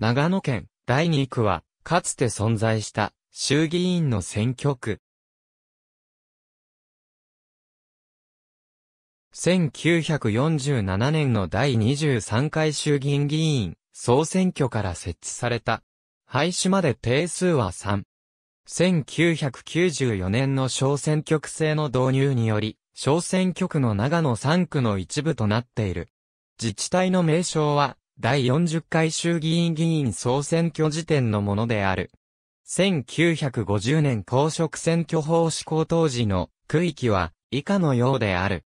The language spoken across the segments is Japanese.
長野県第2区は、かつて存在した衆議院の選挙区。1947年の第23回衆議院議員総選挙から設置された。廃止まで定数は3。1994年の小選挙区制の導入により、小選挙区の長野3区の一部となっている。自治体の名称は、第40回衆議院議員総選挙時点のものである。1950年公職選挙法施行当時の区域は以下のようである。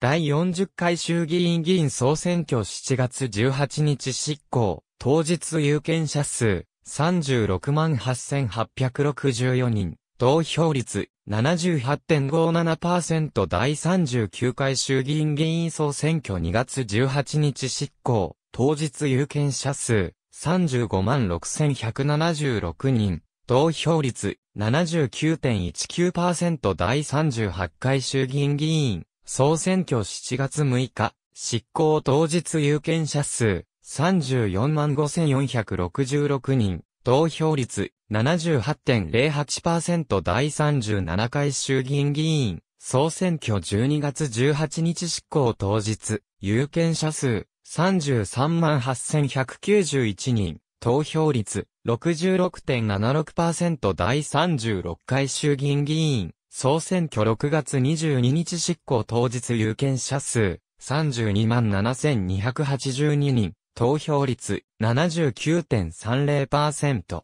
第40回衆議院議員総選挙7月18日執行、当日有権者数36万8864人。投票率78.57%第39回衆議院議員総選挙2月18日執行、当日有権者数35万6176人、投票率79.19%第38回衆議院議員総選挙7月6日、執行当日有権者数34万5466人、投票率78.08%第37回衆議院議員、総選挙12月18日執行当日、有権者数338191人、投票率66.76%第36回衆議院議員、総選挙6月22日執行当日有権者数327,282人、投票率79.30%。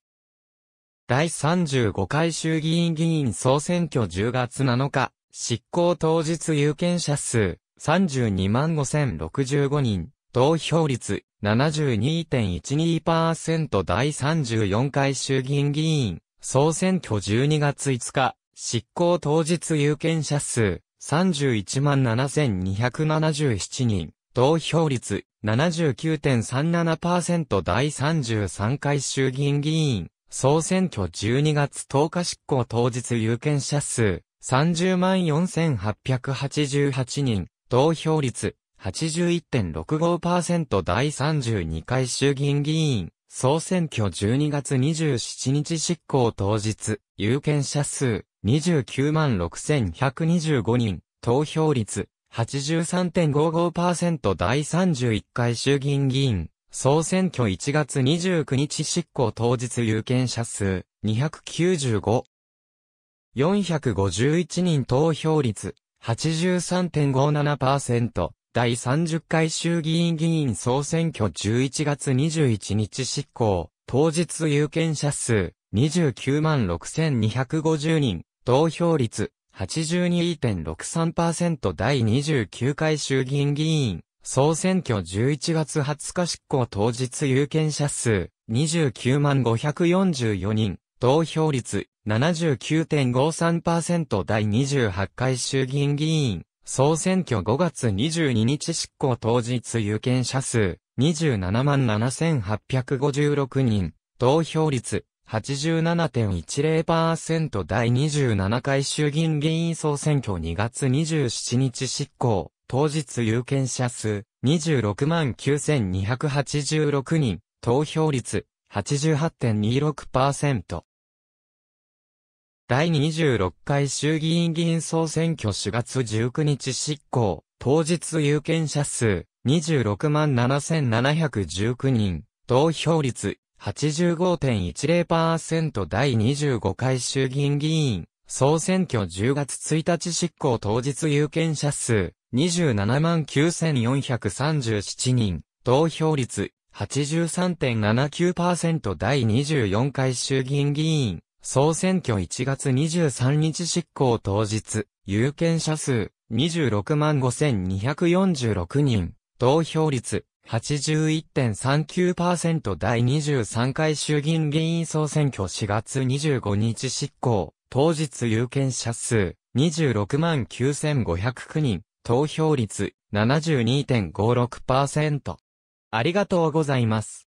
第35回衆議院議員総選挙10月7日、執行当日有権者数32万5065人、投票率72.12%第34回衆議院議員総選挙12月5日、執行当日有権者数31万7277人、投票率79.37%第33回衆議院議員総選挙12月10日執行当日有権者数30万4888人、投票率81.65%第32回衆議院議員、総選挙12月27日執行当日、有権者数29万6125人、投票率83.55%第31回衆議院議員、総選挙1月29日執行当日有権者数295。451人投票率83.57%。第30回衆議院議員総選挙11月21日執行。当日有権者数29 6250人。投票率82.63%第29回衆議院議員総選挙11月20日執行当日有権者数29万544人、投票率79.53%第28回衆議院議員、総選挙5月22日執行当日有権者数27万7856人、投票率87.10%第27回衆議院議員総選挙2月27日執行、当日有権者数26万9286人、投票率88.26%。第26回衆議院議員総選挙4月19日執行、当日有権者数26万7719人、投票率85.10%第25回衆議院議員、総選挙10月1日執行当日有権者数27万9437人、投票率83.79%第24回衆議院議員、総選挙1月23日執行当日、有権者数26万5246人、投票率81.39%第23回衆議院議員総選挙4月25日執行、当日有権者数26万9509人、投票率72.56%。ありがとうございます。